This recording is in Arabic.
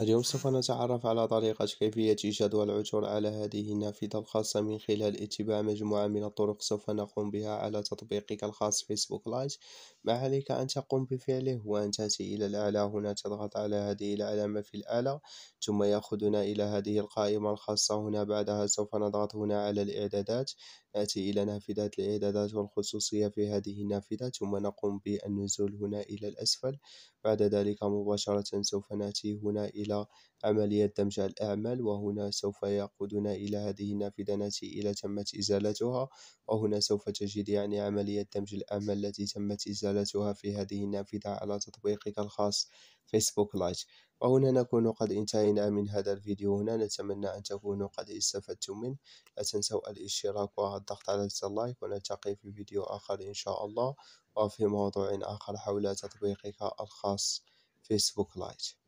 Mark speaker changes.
Speaker 1: اليوم سوف نتعرف على طريقة كيفية إيجاد العثور على هذه النافذة الخاصة من خلال اتباع مجموعة من الطرق سوف نقوم بها على تطبيقك الخاص فيسبوك لايت ما عليك أن تقوم بفعله هو أن تأتي إلى الأعلى هنا تضغط على هذه العلامة في الأعلى ثم يأخذنا إلى هذه القائمة الخاصة هنا بعدها سوف نضغط هنا على الإعدادات نأتي إلى نافذة الإعدادات والخصوصية في هذه النافذة ثم نقوم بالنزول هنا إلى الأسفل بعد ذلك مباشرة سوف نأتي هنا إلى إلى عملية دمج الأعمال وهنا سوف يقودنا إلى هذه النافذة التي إلى تمت إزالتها وهنا سوف تجد يعني عملية دمج الأعمال التي تمت إزالتها في هذه النافذة على تطبيقك الخاص فيسبوك لايت وهنا نكون قد انتهينا من هذا الفيديو هنا نتمنى أن تكونوا قد استفدتم منه لا تنسوا الاشتراك والضغط على اللايك ونلتقي في فيديو آخر إن شاء الله وفي موضوع آخر حول تطبيقك الخاص فيسبوك لايت